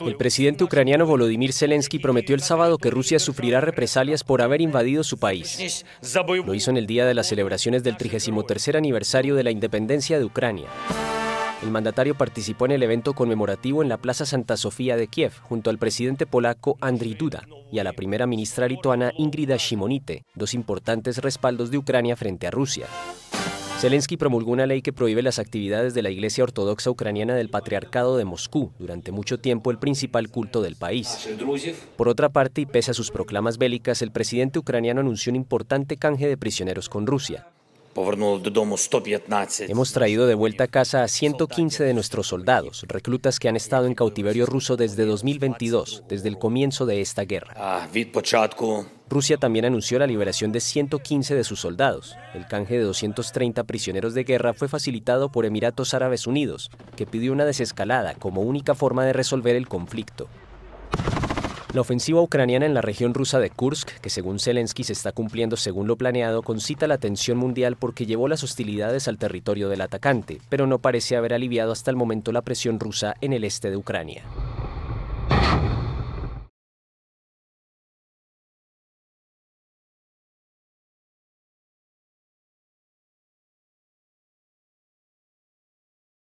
El presidente ucraniano Volodymyr Zelensky prometió el sábado que Rusia sufrirá represalias por haber invadido su país. Lo hizo en el día de las celebraciones del 33 aniversario de la independencia de Ucrania. El mandatario participó en el evento conmemorativo en la Plaza Santa Sofía de Kiev, junto al presidente polaco Andriy Duda y a la primera ministra lituana Ingrida Shimonite, dos importantes respaldos de Ucrania frente a Rusia. Zelensky promulgó una ley que prohíbe las actividades de la Iglesia Ortodoxa Ucraniana del Patriarcado de Moscú, durante mucho tiempo el principal culto del país. Por otra parte, y pese a sus proclamas bélicas, el presidente ucraniano anunció un importante canje de prisioneros con Rusia. Hemos traído de vuelta a casa a 115 de nuestros soldados, reclutas que han estado en cautiverio ruso desde 2022, desde el comienzo de esta guerra. Rusia también anunció la liberación de 115 de sus soldados. El canje de 230 prisioneros de guerra fue facilitado por Emiratos Árabes Unidos, que pidió una desescalada como única forma de resolver el conflicto. La ofensiva ucraniana en la región rusa de Kursk, que según Zelensky se está cumpliendo según lo planeado, concita la atención mundial porque llevó las hostilidades al territorio del atacante, pero no parece haber aliviado hasta el momento la presión rusa en el este de Ucrania.